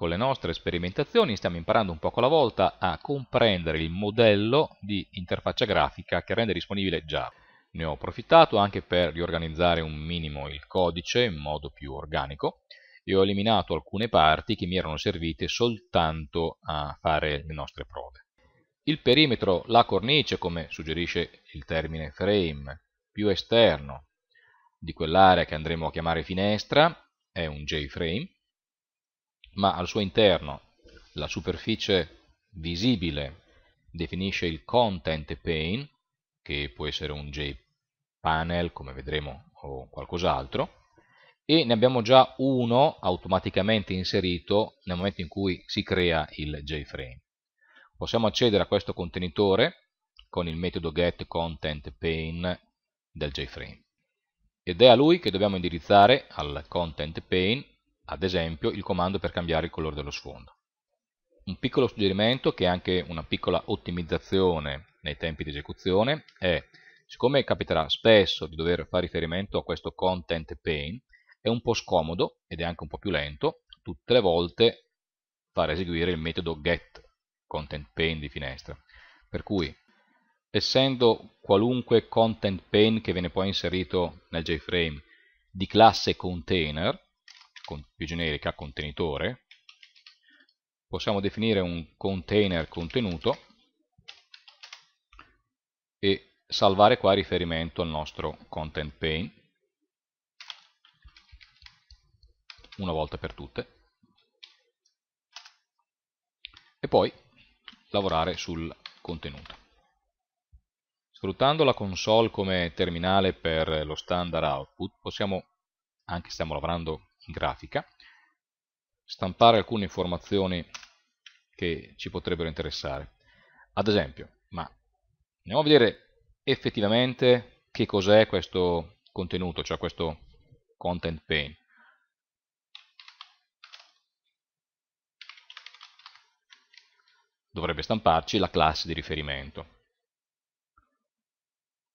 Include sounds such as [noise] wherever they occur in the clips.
Con le nostre sperimentazioni stiamo imparando un poco alla volta a comprendere il modello di interfaccia grafica che rende disponibile Java. Ne ho approfittato anche per riorganizzare un minimo il codice in modo più organico e ho eliminato alcune parti che mi erano servite soltanto a fare le nostre prove. Il perimetro, la cornice, come suggerisce il termine frame, più esterno di quell'area che andremo a chiamare finestra, è un J-frame, ma al suo interno la superficie visibile definisce il content pane, che può essere un JPanel, come vedremo, o qualcos'altro, e ne abbiamo già uno automaticamente inserito nel momento in cui si crea il JFrame. Possiamo accedere a questo contenitore con il metodo getContentPane del JFrame. Ed è a lui che dobbiamo indirizzare, al content pane, ad esempio il comando per cambiare il colore dello sfondo. Un piccolo suggerimento che è anche una piccola ottimizzazione nei tempi di esecuzione è, siccome capiterà spesso di dover fare riferimento a questo content pane, è un po' scomodo ed è anche un po' più lento tutte le volte far eseguire il metodo get content pane di finestra. Per cui, essendo qualunque content pane che viene poi inserito nel JFrame di classe container, più generica contenitore, possiamo definire un container contenuto e salvare qua riferimento al nostro content pane una volta per tutte e poi lavorare sul contenuto. Sfruttando la console come terminale per lo standard output possiamo, anche stiamo lavorando grafica, stampare alcune informazioni che ci potrebbero interessare. Ad esempio, ma andiamo a vedere effettivamente che cos'è questo contenuto, cioè questo content pane. Dovrebbe stamparci la classe di riferimento.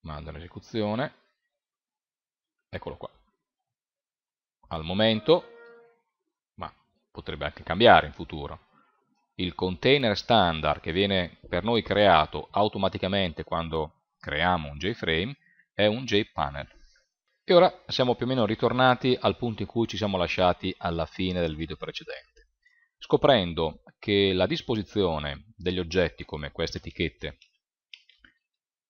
Manda l'esecuzione, eccolo qua al momento, ma potrebbe anche cambiare in futuro, il container standard che viene per noi creato automaticamente quando creiamo un JFrame è un JPanel. E ora siamo più o meno ritornati al punto in cui ci siamo lasciati alla fine del video precedente, scoprendo che la disposizione degli oggetti come queste etichette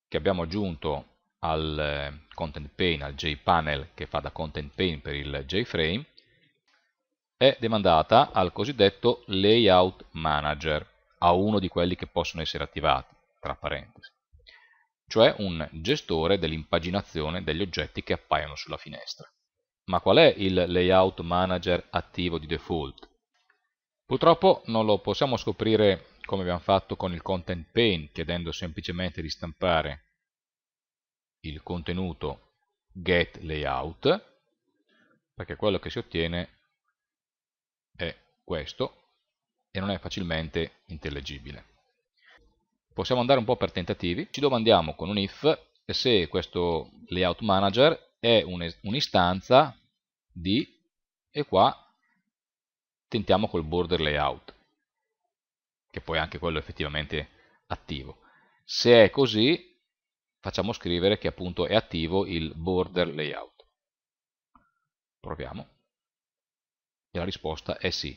che abbiamo aggiunto al eh, content pane, al JPanel che fa da content pane per il JFrame, è demandata al cosiddetto layout manager, a uno di quelli che possono essere attivati, tra parentesi, cioè un gestore dell'impaginazione degli oggetti che appaiono sulla finestra. Ma qual è il layout manager attivo di default? Purtroppo non lo possiamo scoprire come abbiamo fatto con il content pane, chiedendo semplicemente di stampare il contenuto get layout, perché quello che si ottiene è questo e non è facilmente intellegibile. Possiamo andare un po' per tentativi, ci domandiamo con un if se questo layout manager è un'istanza di, e qua tentiamo col border layout, che poi è anche quello effettivamente attivo. Se è così, facciamo scrivere che appunto è attivo il border layout. Proviamo. E la risposta è sì.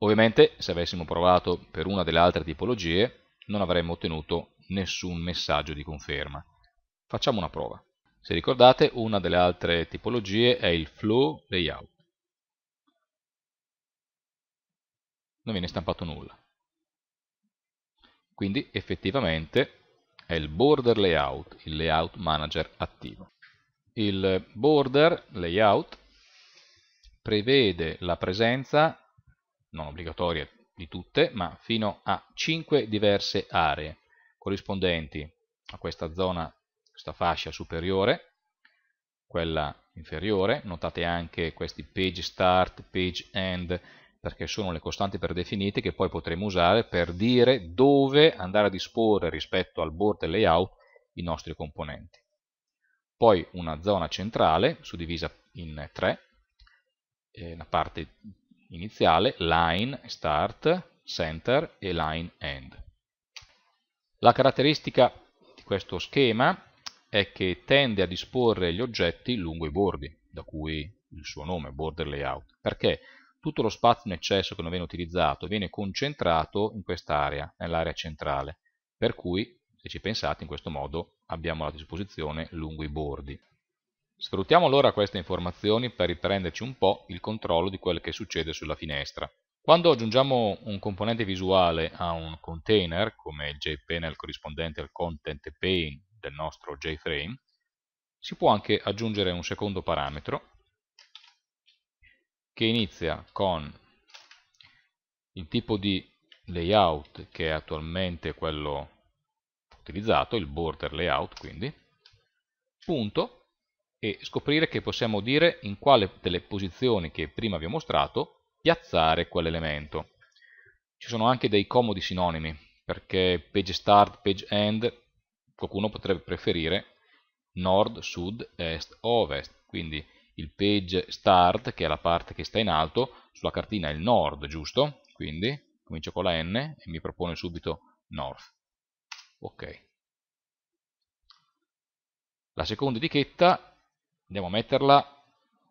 Ovviamente se avessimo provato per una delle altre tipologie non avremmo ottenuto nessun messaggio di conferma. Facciamo una prova. Se ricordate una delle altre tipologie è il flow layout. Non viene stampato nulla. Quindi effettivamente è il border layout, il layout manager attivo. Il border layout prevede la presenza, non obbligatoria di tutte, ma fino a 5 diverse aree corrispondenti a questa zona, questa fascia superiore, quella inferiore, notate anche questi page start, page end, perché sono le costanti predefinite che poi potremo usare per dire dove andare a disporre rispetto al board layout i nostri componenti. Poi una zona centrale suddivisa in tre, la parte iniziale, line start, center e line end. La caratteristica di questo schema è che tende a disporre gli oggetti lungo i bordi, da cui il suo nome, border layout, perché tutto lo spazio in eccesso che non viene utilizzato viene concentrato in quest'area, nell'area centrale, per cui, se ci pensate, in questo modo abbiamo la disposizione lungo i bordi. Sfruttiamo allora queste informazioni per riprenderci un po' il controllo di quello che succede sulla finestra. Quando aggiungiamo un componente visuale a un container, come il JPanel corrispondente al content pane del nostro JFrame, si può anche aggiungere un secondo parametro che inizia con il tipo di layout che è attualmente quello utilizzato, il border layout quindi, punto, e scoprire che possiamo dire in quale delle posizioni che prima vi ho mostrato piazzare quell'elemento. Ci sono anche dei comodi sinonimi, perché page start, page end, qualcuno potrebbe preferire nord, sud, est, ovest, quindi il page start, che è la parte che sta in alto, sulla cartina è il nord, giusto? Quindi comincio con la N e mi propone subito north. Ok. La seconda etichetta andiamo a metterla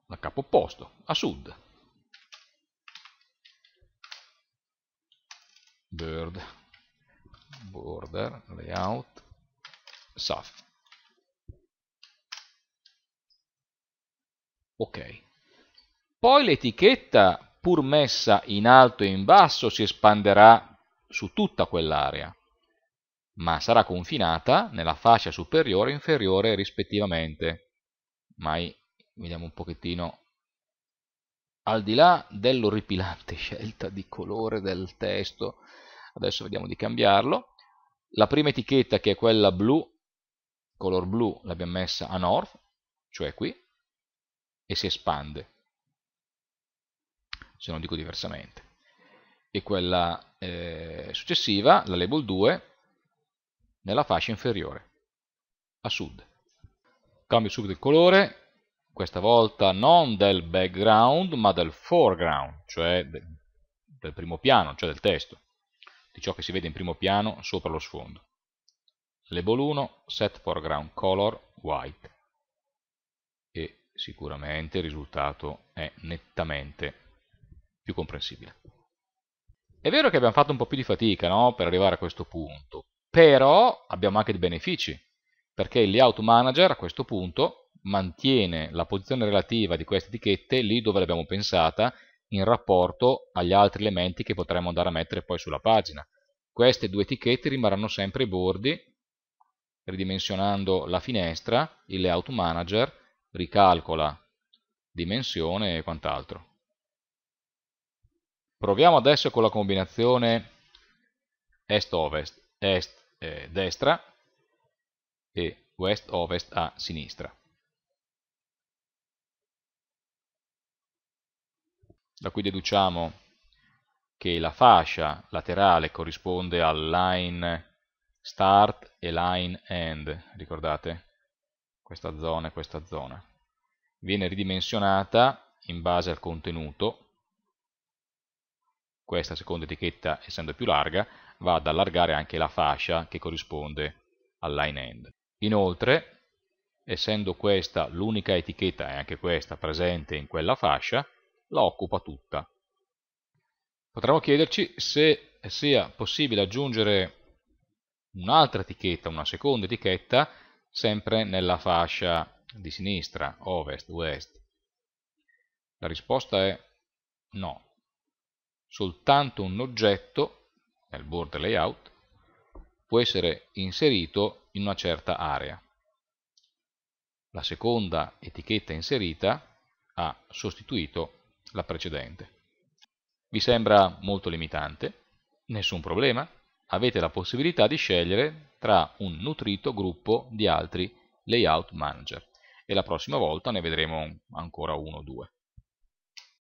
al capo opposto, a sud. Bird, border, layout, south. Ok. Poi l'etichetta, pur messa in alto e in basso, si espanderà su tutta quell'area, ma sarà confinata nella fascia superiore e inferiore rispettivamente. Mai, vediamo un pochettino al di là dell'orripilante [laughs] scelta di colore del testo, adesso vediamo di cambiarlo, la prima etichetta che è quella blu, color blu, l'abbiamo messa a North, cioè qui, e si espande, se non dico diversamente. E quella eh, successiva, la label 2, nella fascia inferiore, a sud. Cambio subito il colore, questa volta non del background ma del foreground, cioè del primo piano, cioè del testo, di ciò che si vede in primo piano sopra lo sfondo. Label 1, set foreground color white sicuramente il risultato è nettamente più comprensibile. È vero che abbiamo fatto un po' più di fatica no? per arrivare a questo punto, però abbiamo anche dei benefici, perché il layout manager a questo punto mantiene la posizione relativa di queste etichette lì dove l'abbiamo pensata in rapporto agli altri elementi che potremmo andare a mettere poi sulla pagina. Queste due etichette rimarranno sempre ai bordi, ridimensionando la finestra, il layout manager ricalcola dimensione e quant'altro. Proviamo adesso con la combinazione est-ovest, est-destra eh, e west-ovest a sinistra. Da qui deduciamo che la fascia laterale corrisponde al line start e line end, ricordate? questa zona e questa zona. Viene ridimensionata in base al contenuto, questa seconda etichetta essendo più larga va ad allargare anche la fascia che corrisponde al line end. Inoltre, essendo questa l'unica etichetta e anche questa presente in quella fascia, la occupa tutta. Potremmo chiederci se sia possibile aggiungere un'altra etichetta, una seconda etichetta, sempre nella fascia di sinistra, ovest-west. La risposta è no. Soltanto un oggetto, nel board layout, può essere inserito in una certa area. La seconda etichetta inserita ha sostituito la precedente. Vi sembra molto limitante? Nessun problema, avete la possibilità di scegliere tra un nutrito gruppo di altri layout manager e la prossima volta ne vedremo ancora uno o due.